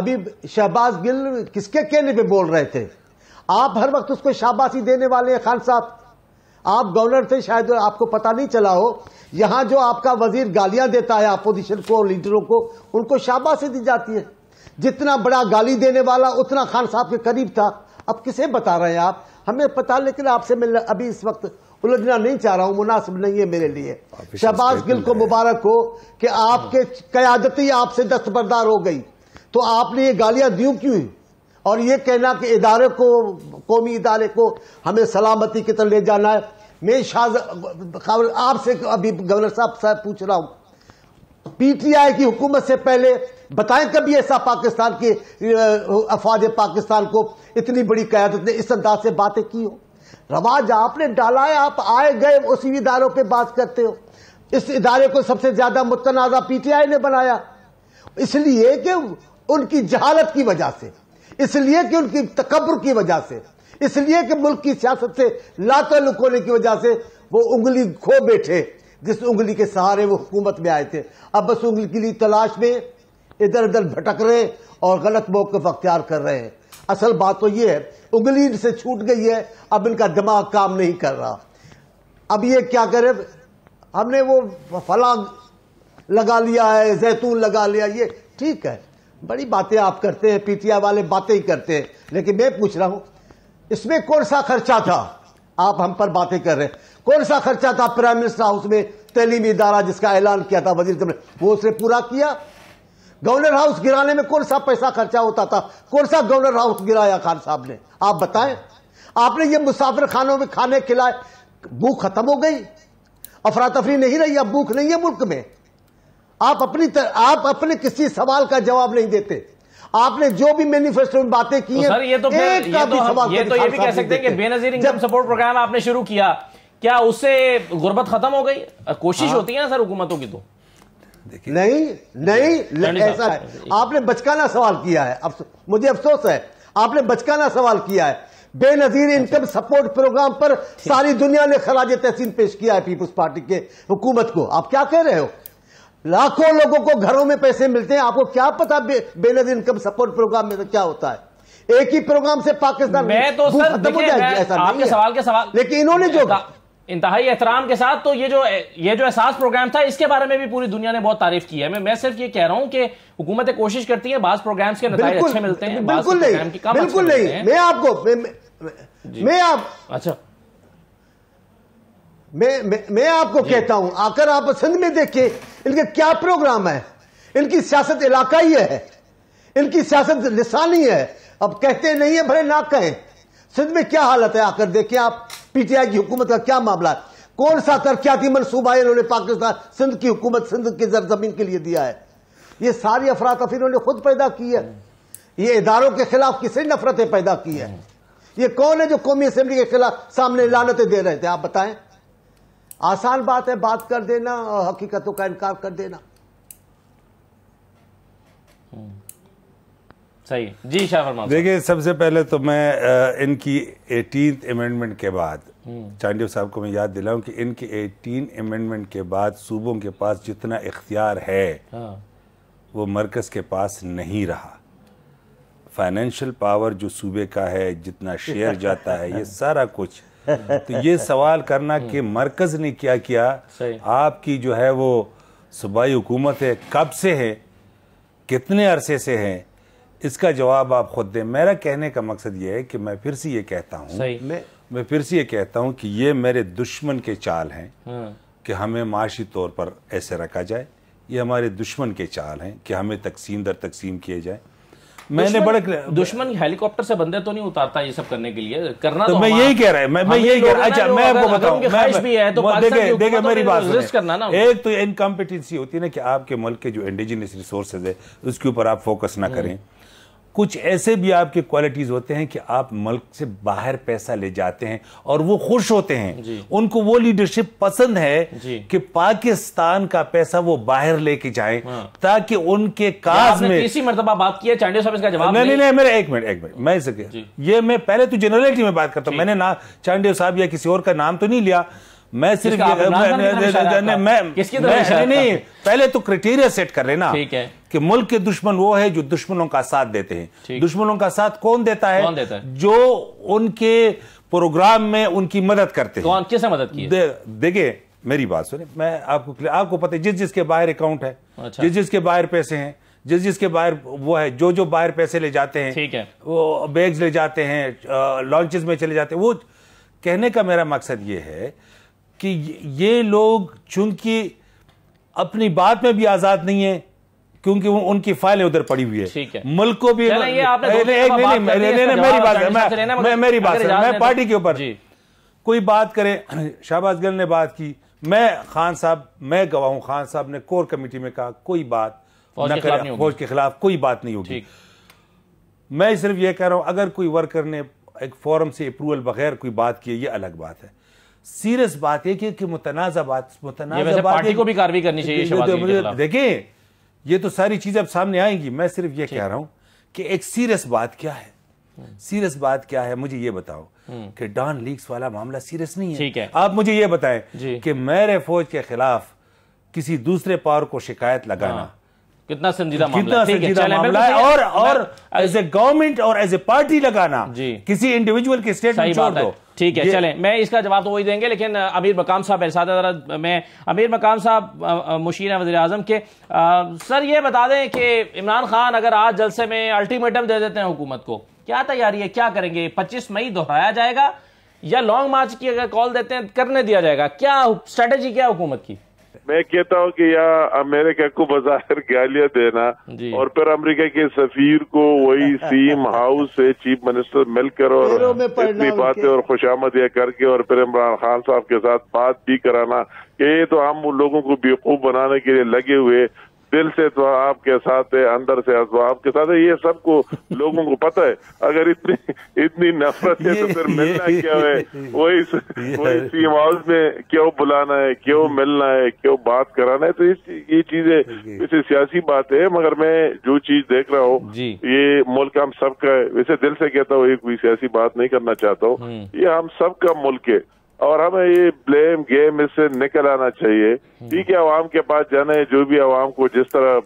अभी शहबाज गिल किसके कहने पे बोल रहे थे आप हर वक्त उसको शाबाशी देने वाले हैं खान साहब आप गवर्नर थे शायद आपको पता नहीं चला हो यहां जो आपका वजीर गालियां देता है अपोजिशन को लीडरों को उनको शाबाशी दी जाती है जितना बड़ा गाली देने वाला उतना खान साहब के करीब था अब किसे बता रहे हैं आप हमें पता लेकिन आपसे मैं अभी इस वक्त उलझना नहीं चाह रहा हूं मुनासिब नहीं है मेरे लिए शहबाज गिल को मुबारक हो कि आपके क्यादती आपसे दस्तबरदार हो गई तो आपने ये गालियां दी क्यों और ये कहना कि इदारे को कौमी इदारे को हमें सलामती की तरफ ले जाना है मैं शाह आपसे अभी गवर्नर साहब साहब पूछ रहा हूं पीटीआई की हुकूमत से पहले बताएं कभी ऐसा पाकिस्तान के अफवाज पाकिस्तान को इतनी बड़ी क्यादत ने इस अंदाज से बातें की हो रवाज आपने डाला है आप आए गए उसी इदारों पर बात करते हो इस इदारे को सबसे ज्यादा मुतनाज़ा पीटीआई ने बनाया इसलिए कि उनकी जहालत की वजह से इसलिए कि उनकी तकबर की वजह से इसलिए कि मुल्क की सियासत से लातलुक होने की वजह से वो उंगली खो बैठे जिस उंगली के सहारे वो हुकूमत में आए थे अब बस उंगली के लिए तलाश में इधर उधर भटक रहे और गलत मौकफ अख्तियार कर रहे हैं असल बात तो ये है उंगली से छूट गई है अब इनका दिमाग काम नहीं कर रहा अब ये क्या करे हमने वो फला लगा लिया है जैतून लगा लिया ये ठीक है बड़ी बातें आप करते हैं पीटीआई वाले बातें ही करते हैं लेकिन मैं पूछ रहा हूं इसमें कौन सा खर्चा था आप हम पर बातें कर रहे हैं कौन सा खर्चा था प्राइम मिनिस्टर हाउस में तलीमी इदारा जिसका ऐलान किया था वजीर वो उसने पूरा किया गवर्नर हाउस गिराने में कौन सा पैसा खर्चा होता था कौन सा गवर्नर हाउस गिराया खान साहब ने आप बताएं आपने ये मुसाफिर खानों में खाने खिलाए भूख खत्म हो गई अफरा तफरी नहीं रही अब भूख नहीं है मुल्क में आप अपनी तर, आप अपने किसी सवाल का जवाब नहीं देते आपने जो भी मैनिफेस्टो में बातें की तो हैं ये तो एक ये तो भी सवाल ये तो, तो ये भी कह सकते हैं कि बेनजीर इनकम सपोर्ट प्रोग्राम आपने शुरू किया क्या उससे गुर्बत खत्म हो गई कोशिश हाँ। होती है ना सर हुकूमतों की तो देखिए नहीं नहीं ऐसा है आपने बचकाना सवाल किया है अब मुझे अफसोस है आपने बचकाना सवाल किया है बेनजीर इनकम अच्छा। सपोर्ट प्रोग्राम पर सारी दुनिया ने खराज तहसीन पेश किया है पीपुल्स पार्टी के हुकूमत को आप क्या कह रहे हो लाखों लोगों को घरों में पैसे मिलते हैं आपको क्या पता बे, बेनजीर इनकम सपोर्ट प्रोग्राम में क्या होता है एक ही प्रोग्राम से पाकिस्तान में तो सर, आपके सवाल के सवाल लेकिन इन्होंने जो इंतहाई एहतराम के साथ तो ये जो ये जो एहसास प्रोग्राम था इसके बारे में भी पूरी दुनिया ने बहुत तारीफ की है मैं मैं सिर्फ ये कह रहा हूँ कि हुकूमतें कोशिश करती है बाज प्रोग्राम्स के नतज अच्छे मिलते हैं बिल्कुल नहीं बिल्कुल कम नहीं मैं आपको मैं, मैं आप अच्छा मैं मैं, मैं आपको कहता हूं आकर आप सिंध में देखिए इनके क्या प्रोग्राम है इनकी सियासत इलाकाई है इनकी सियासत लिसानी है अब कहते नहीं है भले ना कहें सिंध में क्या हालत है आकर देखिए आप पीटीआई की हुकूमत का क्या मामला है कौन सा तरक्याती मनसूबा है इन्होंने पाकिस्तान सिंध की हुकूमत सिंध की जरजमीन के लिए दिया है ये सारी अफरा तफरी इन्होंने खुद पैदा की है ये इदारों के खिलाफ किसने नफरतें पैदा की है ये कौन है जो कौमी असम्बली के खिलाफ सामने लालतें दे रहे थे आप बताएं आसान बात है बात कर देना और हकीकतों का इनकार कर देना हम्म। सही जी शाह देखिए सबसे पहले तो मैं इनकी एटीन अमेंडमेंट के बाद हम्म। चांडीव साहब को मैं याद दिलाऊं कि इनके एटीन अमेंडमेंट के बाद सूबों के पास जितना इख्तियार है हाँ। वो मरकज़ के पास नहीं रहा फाइनेंशियल पावर जो सूबे का है जितना शेयर (laughs) जाता है ये सारा कुछ तो ये सवाल करना हम्म। कि मरकज़ ने क्या किया आपकी जो है वो सूबाई हुकूमत है कब से है कितने अरसे से है इसका जवाब आप खुद दें मेरा कहने का मकसद ये है कि मैं फिर से ये कहता हूँ मैं मैं फिर से ये कहता हूँ कि ये मेरे दुश्मन के चाल हैं हाँ। कि हमें माशी तौर पर ऐसे रखा जाए ये हमारे दुश्मन के चाल हैं कि हमें तकसीम दर तकसीम किए जाए मैंने बड़े दुश्मन हेलीकॉप्टर से बंदे तो नहीं उतारता ये सब करने के लिए करना तो, तो मैं यही कह रहा है मैं मैं यही कह रहा अच्छा मैं आपको बताऊं मैं भी है तो देखे देखे मेरी बात करना ना एक तो इनकॉम्पिटेंसी होती है ना कि आपके मुल्क के जो इंडिजिनियस रिसोर्सेज है उसके ऊपर आप फोकस ना करें हम्म। कुछ ऐसे भी आपके क्वालिटीज़ होते हैं कि आप मुल्क से बाहर पैसा ले जाते हैं और वो खुश होते हैं उनको वो लीडरशिप पसंद है कि पाकिस्तान का पैसा वो बाहर लेके जाए हाँ। ताकि उनके काज में इसी मरतबा बात किया चांडे साहब इसका जवाब नहीं नहीं, नहीं मेरा एक मिनट एक मिनट मैं सके ये मैं पहले तो जनरलिटी में बात करता हूँ मैंने ना चांडे साहब या किसी और का नाम तो नहीं लिया मैं सिर्फ मैं नहीं पहले तो क्राइटेरिया सेट कर लेना ठीक है कि मुल्क के दुश्मन वो है जो दुश्मनों का साथ देते हैं दुश्मनों का साथ कौन देता है जो उनके प्रोग्राम में उनकी मदद करते हैं कैसे मदद की मेरी बात सुने मैं आपको आपको पता है जिस जिसके बाहर अकाउंट है अच्छा। जिस जिसके बाहर पैसे हैं जिस जिसके बाहर वो है जो जो बाहर पैसे ले जाते हैं ठीक है वो बैग्स ले जाते हैं लॉन्चेस में चले जाते हैं वो कहने का मेरा मकसद ये है कि ये लोग चूंकि अपनी बात में भी आज़ाद नहीं है क्योंकि वो उनकी फाइलें उधर पड़ी हुई है मुल्क को भी मेरी बात मैं पार्टी के ऊपर कोई बात करे शाहबाज गिल ने बात की मैं खान साहब मैं गवाह हूं खान साहब ने कोर कमेटी में कहा कोई बात न करे फौज के खिलाफ कोई बात नहीं होगी मैं सिर्फ ये कह रहा हूं अगर कोई वर्कर ने एक फॉरम से अप्रूवल बगैर कोई बात की ये अलग बात है सीरियस बात है कि, कि मुतनाज़ा बात मुतनाज़ा बात को भी कार्रवाई करनी चाहिए देखिए ये तो सारी चीज़ें अब सामने आएंगी मैं सिर्फ ये कह रहा हूं कि एक सीरियस बात क्या है सीरियस बात क्या है मुझे ये बताओ हम्म। कि डॉन लीक्स वाला मामला सीरियस नहीं है ठीक है आप मुझे ये बताएं कि मेरे फौज के खिलाफ किसी दूसरे पावर को शिकायत लगाना हाँ। कितना संजीदा कितना संजीदा मामला है और और एज ए गवर्नमेंट और एज ए पार्टी लगाना किसी इंडिविजुअल के स्टेट में छोड़ दो ठीक है चलें मैं इसका जवाब तो वही देंगे लेकिन अमीर मकाम साहब मेरे साथ मैं अमीर मकाम साहब मुशीर वजी अजम के आ, सर ये बता दें कि इमरान खान अगर आज जलसे में अल्टीमेटम दे देते हैं हुकूमत को क्या तैयारी है क्या करेंगे पच्चीस मई दोहराया जाएगा या लॉन्ग मार्च की अगर कॉल देते हैं करने दिया जाएगा क्या स्ट्रेटेजी क्या हुकूमत की मैं कहता हूँ कि या अमेरिका को बाजार गालियां देना और फिर अमेरिका के सफीर को वही सीम (laughs) हाउस से चीफ मिनिस्टर मिलकर और इतनी बातें और यह करके और फिर इमरान खान साहब के साथ बात भी कराना कि ये तो हम उन लोगों को बेवकूफ बनाने के लिए लगे हुए दिल से तो आपके साथ है अंदर से तो आपके साथ है ये सबको (laughs) लोगों को पता है अगर इतनी इतनी नफरत है तो फिर मिलना क्या है वही वही सीम हाउस में क्यों बुलाना है क्यों हम्म। मिलना है क्यों बात कराना है तो इस ये चीजें वैसे सियासी बात है मगर मैं जो चीज देख रहा हूँ ये मुल्क हम सबका है वैसे दिल से कहता हूँ ये कोई सियासी बात नहीं करना चाहता हूँ हम्म। ये हम सबका मुल्क है और हमें ये ब्लेम गेम इससे निकल आना चाहिए हम्म। ठीक है आवाम के पास जाने है जो भी आवाम को जिस तरह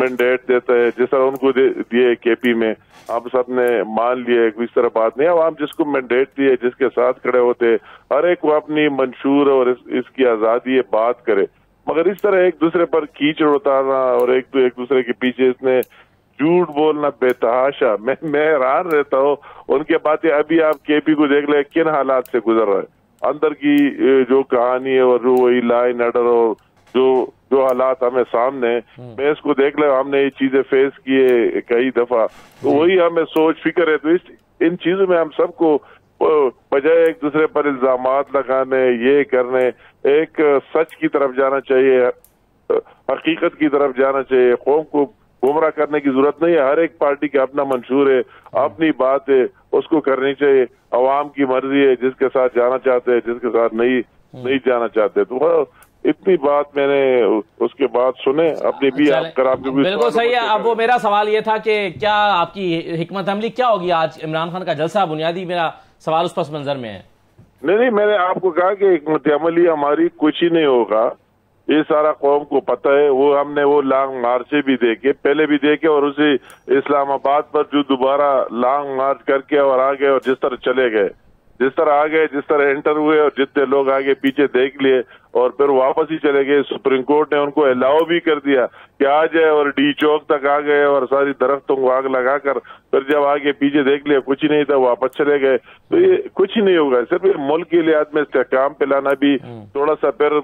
मैंडेट देता है जिस तरह उनको दिए के पी में आप सब ने मान लिए इस तरह बात नहीं आवाम जिसको मैंडेट दिए जिसके साथ खड़े होते हर एक को अपनी मंशूर और इस, इसकी आज़ादी है बात करे मगर इस तरह एक दूसरे पर कीचड़ उतारना और एक एक दूसरे के पीछे इसने झूठ बोलना बेतहाशा मैं मैं हैरान रहता हूँ उनके बातें अभी आप केपी को देख ले किन हालात से गुजर रहे हैं अंदर की जो कहानी है और जो वही लाइन अडर और जो जो हालात हमें सामने हम्म। मैं इसको देख ले हमने ये चीजें फेस किए कई दफा तो वही हमें सोच फिक्र है तो इस इन चीजों में हम सबको बजाय एक दूसरे पर इल्जाम लगाने ये करने एक सच की तरफ जाना चाहिए हकीकत की तरफ जाना चाहिए कौम को गुमराह करने की जरूरत नहीं है हर एक पार्टी का अपना मंशूर है हम्म। अपनी बात है उसको करनी चाहिए आवाम की मर्जी है जिसके साथ जाना चाहते हैं जिसके साथ नहीं हम्म। नहीं जाना चाहते तो इतनी बात मैंने उसके बाद सुने अपने भी अच्छा, आपके भी बिल्कुल सही है अब वो मेरा सवाल ये था कि क्या आपकी हिकमत अमली क्या होगी आज इमरान खान का जलसा बुनियादी मेरा सवाल उस पस मंजर में है नहीं नहीं मैंने आपको कहा कि अमली हमारी कुछ ही नहीं होगा ये सारा कौम को पता है वो हमने वो लॉन्ग मार्चे भी देखे पहले भी देखे और उसी इस्लामाबाद पर जो दोबारा लॉन्ग मार्च करके और आ गए और जिस तरह चले गए जिस तरह आ गए जिस तरह एंटर हुए और जितने लोग आगे पीछे देख लिए और फिर वापस ही चले गए सुप्रीम कोर्ट ने उनको अलाउ भी कर दिया कि आ जाए और डी चौक तक आ गए और सारी दरख्तों को आग लगाकर फिर जब आगे पीछे देख लिया कुछ नहीं था वापस चले गए तो ये कुछ ही नहीं होगा सिर्फ मुल्क के लिहाज में इस्तेकाम पे लाना भी हम्म। थोड़ा सा फिर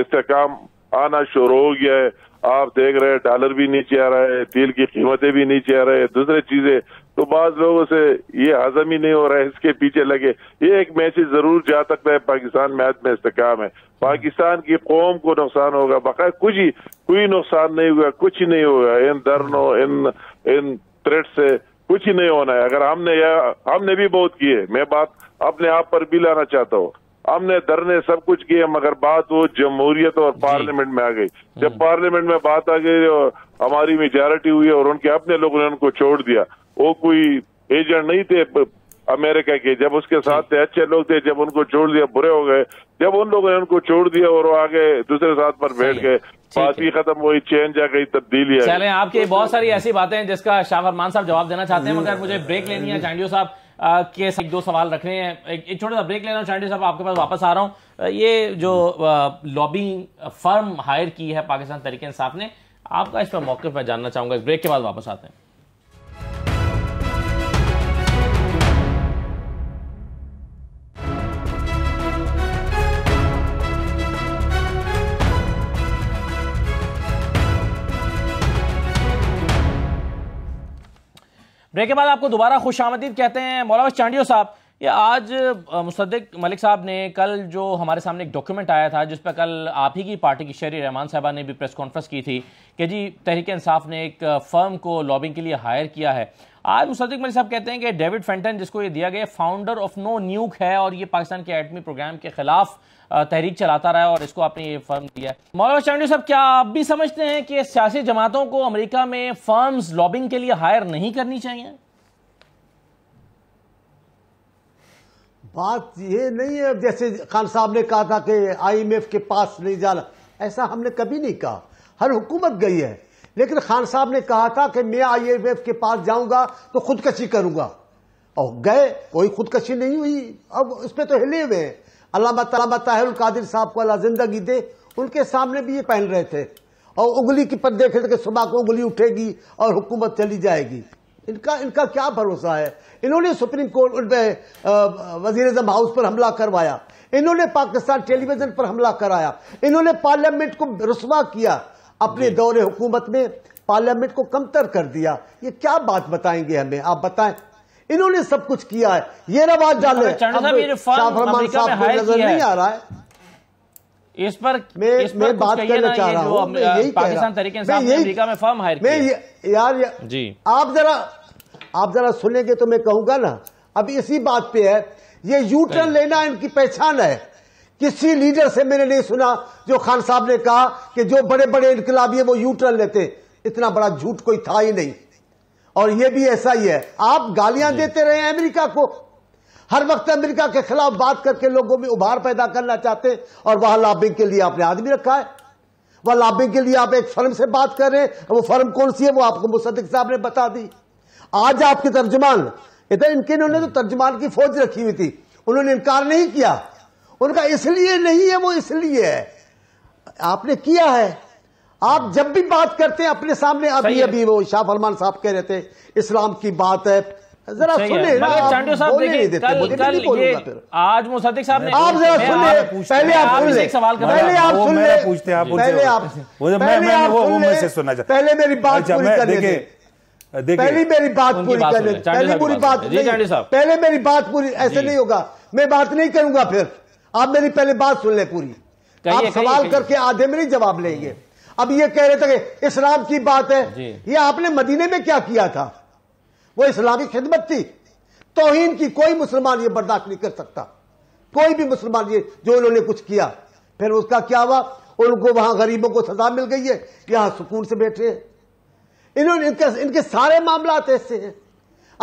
इस्तेकाम आना शुरू हो गया है आप देख रहे हैं डॉलर भी नीचे आ रहा है तेल की कीमतें भी नीचे आ रहे हैं दूसरी चीजें तो बाद लोगों से ये हजम ही नहीं हो रहा है इसके पीछे लगे ये एक मैसेज जरूर जा सकता है पाकिस्तान मैच में इस्तेकाम है पाकिस्तान की कौम को नुकसान होगा बकाय कुछ ही कोई नुकसान नहीं हुआ कुछ ही नहीं होगा इन धरनों इन इन थ्रेट से कुछ ही नहीं होना है अगर हमने या हमने भी बहुत किए मैं बात अपने आप पर भी लाना चाहता हूँ हमने धरने सब कुछ किए मगर बात वो जमहूरियत और पार्लियामेंट में आ गई जब हम्म। पार्लियामेंट में बात आ गई और हमारी मेजोरिटी हुई और उनके अपने लोगों ने उनको छोड़ दिया वो कोई एजेंट नहीं थे अमेरिका के जब उसके साथ थे अच्छे लोग थे जब उनको छोड़ दिया बुरे हो गए जब उन लोगों ने उनको छोड़ दिया और वो आगे दूसरे साथ पर बैठ गए बात ही खत्म हुई चेंज आ गई तब्दीली आपकी तो बहुत सारी ऐसी बातें हैं जिसका शाह फरमान साहब जवाब देना चाहते हैं मगर मुझे ब्रेक लेनी है चांडियो साहब के एक दो सवाल रख रहे हैं एक, एक छोटा सा ब्रेक ले रहा हूँ चांडी साहब आपके पास वापस आ रहा हूँ ये जो लॉबिंग फर्म हायर की है पाकिस्तान तरीके इंसाफ ने आपका इस पर मौके पर जानना चाहूंगा इस ब्रेक के बाद वापस आते हैं ब्रेक के बाद आपको दोबारा खुश आमदीद कहते हैं मौलाना चांडियो साहब ये आज मुसद्दिक मलिक साहब ने कल जो हमारे सामने एक डॉक्यूमेंट आया था जिस पर कल आप ही की पार्टी की शहरी रहमान साहबा ने भी प्रेस कॉन्फ्रेंस की थी कि जी तहरीक इंसाफ ने एक फर्म को लॉबिंग के लिए हायर किया है आज मुसद्दिक मलिक साहब कहते हैं कि डेविड फेंटन जिसको ये दिया गया फाउंडर ऑफ नो न्यूक है और ये पाकिस्तान के एटमी प्रोग्राम के खिलाफ तहरीक चलाता रहा है और इसको आपने ये फर्म दिया मौलाना शांडू साहब क्या आप भी समझते हैं कि सियासी जमातों को अमेरिका में फर्म्स लॉबिंग के लिए हायर नहीं करनी चाहिए बात ये नहीं है जैसे खान साहब ने कहा था कि आईएमएफ के पास नहीं जाना ऐसा हमने कभी नहीं कहा हर हुकूमत गई है लेकिन खान साहब ने कहा था कि मैं आईएमएफ के पास जाऊंगा तो खुदकशी करूंगा और गए कोई खुदकशी नहीं हुई अब उस पर तो हिले हुए हैं अलामा ताहिर कादिर साहब को अला जिंदगी दे उनके सामने भी ये पहन रहे थे और उंगली की पर देख रहे सुबह को उंगली उठेगी और हुकूमत चली जाएगी इनका इनका क्या भरोसा है इन्होंने सुप्रीम कोर्ट वजीर अजम हाउस पर हमला करवाया इन्होंने पाकिस्तान टेलीविजन पर हमला कराया इन्होंने पार्लियामेंट को रसवा किया अपने दौरे हुकूमत में पार्लियामेंट को कमतर कर दिया ये क्या बात बताएंगे हमें आप बताएं इन्होंने सब कुछ किया है ये ना बात जान नहीं आ रहा है इस पर मैं इस पर मैं बात करना चाह रहा हूँ पाकिस्तान तरीके अमेरिका में फर्म हायर मैं यार जी आप जरा आप जरा सुनेंगे तो मैं कहूंगा ना अब इसी बात पे है ये यू टर्न लेना इनकी पहचान है किसी लीडर से मैंने नहीं सुना जो खान साहब ने कहा कि जो बड़े बड़े इनकलाबी है वो यू टर्न लेते इतना बड़ा झूठ कोई था ही नहीं और यह भी ऐसा ही है आप गालियां देते रहे अमेरिका को हर वक्त अमेरिका के खिलाफ बात करके लोगों में उभार पैदा करना चाहते और वहां लॉबिंग के लिए आपने आदमी रखा है वह लॉबिंग के लिए आप एक फर्म से बात कर रहे हैं वो फर्म कौन सी है वो आपको मुसदिक साहब ने बता दी आज आपके तर्जमान इधर इनके उन्होंने तो तर्जमान की फौज रखी हुई थी उन्होंने इनकार नहीं किया उनका इसलिए नहीं है वो इसलिए है आपने किया है आप जब भी बात करते हैं अपने सामने अभी अभी वो शाह फलमान साहब कह रहे थे इस्लाम की बात है जरा सुने चांडो साहब देखिए कल कल ये आज मुसद्दिक साहब ने आप जरा सुन सुने पहले आप सुन ले सवाल कर पहले आप सुन ले पूछते आप पहले आप वो तो मैं मैं वो मैं से सुनना चाहता पहले मेरी बात अच्छा, पूरी कर लेते पहली मेरी बात पूरी कर लेते पहली पूरी बात पहले मेरी बात पूरी ऐसे नहीं होगा मैं बात नहीं करूंगा फिर आप मेरी पहले बात सुन ले पूरी आप सवाल करके आधे में नहीं जवाब लेंगे अब ये कह रहे थे इस्लाम की बात है ये आपने मदीने में क्या किया था वो इस्लामी खिदमत थी तोहिन की कोई मुसलमान ये बर्दाश्त नहीं कर सकता कोई भी मुसलमान ये जो उन्होंने कुछ किया फिर उसका क्या हुआ उनको वहां गरीबों को सजा मिल गई है यहां सुकून से बैठे हैं इन्होंने इनके इनके सारे मामला ऐसे हैं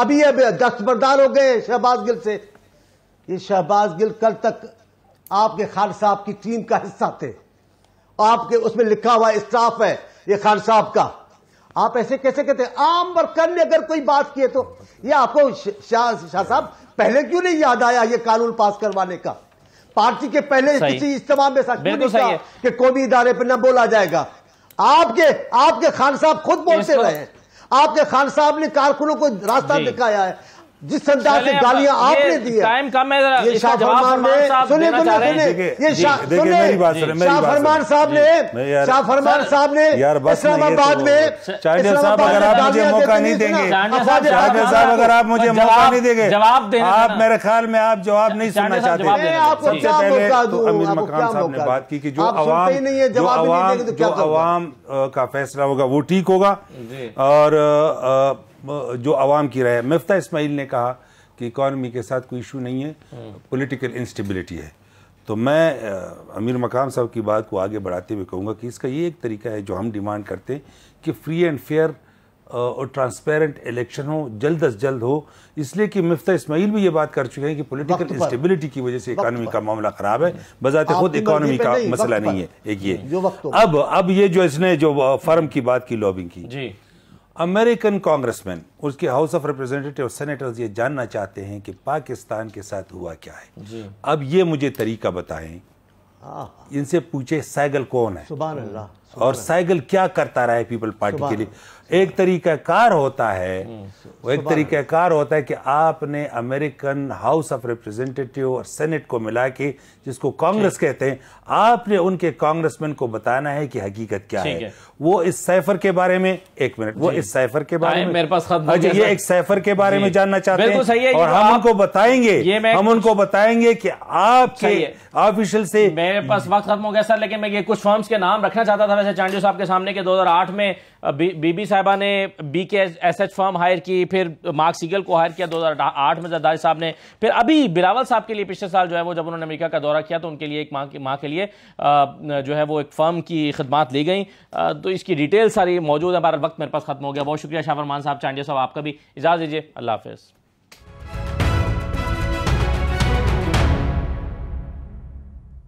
अभी ये दस्तबरदार हो गए शहबाज गिल से ये शहबाज गिल कल तक आपके खान साहब की टीम का हिस्सा थे आपके उसमें लिखा हुआ स्टाफ है ये खान साहब का आप ऐसे कैसे कहते आम वर्कर ने अगर कोई बात की है तो ये आपको शाह शा साहब पहले क्यों नहीं याद आया ये कानून पास करवाने का पार्टी के पहले किसी इज्तम में ऐसा कि कौमी इदारे पर न बोला जाएगा आपके आपके खान साहब खुद बोलते रहे आपके खान साहब ने कारकुनों को रास्ता दिखाया है जिस अंदाज से गालियां आपने दी टाइम कम है ये शाह फरमान ने सुने सुने सुने ये सुने शाह फरमान साहब ने शाह फरमान साहब ने इस्लामाबाद तो में चांडिया साहब अगर आप मुझे मौका नहीं देंगे चांडिया साहब अगर आप मुझे मौका नहीं देंगे जवाब दें आप मेरे ख्याल में आप जवाब नहीं सुनना चाहते आप सबसे पहले तो अमीर मकान साहब ने बात की कि जो आवाम जो तो आवाम जो आवाम का फैसला होगा वो ठीक होगा और जो आवाम की राय है मफ्ता इसमाइल ने कहा कि इकॉनमी के साथ कोई इशू नहीं है पॉलिटिकल इंस्टेबिलिटी है तो मैं अमीर मकाम साहब की बात को आगे बढ़ाते हुए कहूँगा कि इसका ये एक तरीका है जो हम डिमांड करते हैं कि फ्री एंड फेयर और ट्रांसपेरेंट इलेक्शन हो जल्द अज जल्द हो इसलिए कि मफ्ता इसमाइल भी ये बात कर चुके हैं कि पॉलिटिकल इंस्टेबिलिटी की वजह से इकानमी का मामला खराब है हम्म। बजाते खुद इकानमी का मसला नहीं है एक ये अब अब ये जो इसने जो फर्म की बात की लॉबिंग की अमेरिकन कांग्रेसमैन उसके हाउस ऑफ रिप्रेजेंटेटिव सेनेटर्स ये जानना चाहते हैं कि पाकिस्तान के साथ हुआ क्या है अब ये मुझे तरीका बताएं हाँ। इनसे पूछे सैगल कौन है सुबह और साइकिल क्या करता रहा है पीपल पार्टी के लिए एक तरीकाकार होता है हम्म, वो एक तरीकाकार होता है कि आपने अमेरिकन हाउस ऑफ रिप्रेजेंटेटिव और सेनेट को मिला के जिसको कांग्रेस कहते हैं आपने उनके कांग्रेसमैन को बताना है कि हकीकत क्या है वो इस सैफर के बारे में एक मिनट वो इस सैफर के बारे में मेरे पास अच्छा ये एक सैफर के बारे में जानना चाहते हैं और हम उनको बताएंगे हम उनको बताएंगे कि आपके ऑफिशियल से मेरे पास वक्त खत्म हो गया सर लेकिन मैं ये कुछ फॉर्म्स के नाम रखना चाहता था से चांडियो साहब के सामने के 2008 में बीबी बी साहबा ने बीके एसएच फर्म हायर की फिर मार्क सीगल को हायर किया 2008 में जरदारी साहब ने फिर अभी बिलावल साहब के लिए पिछले साल जो है वो जब उन्होंने अमेरिका का दौरा किया तो उनके लिए एक माँ की माँ के लिए जो है वो एक फर्म की खदमात ली गई तो इसकी डिटेल सारी मौजूद है हमारा वक्त मेरे पास खत्म हो गया बहुत शुक्रिया शाह फरमान साहब चांडिया साहब आपका भी इजाज़ दीजिए अल्लाह हाफिज़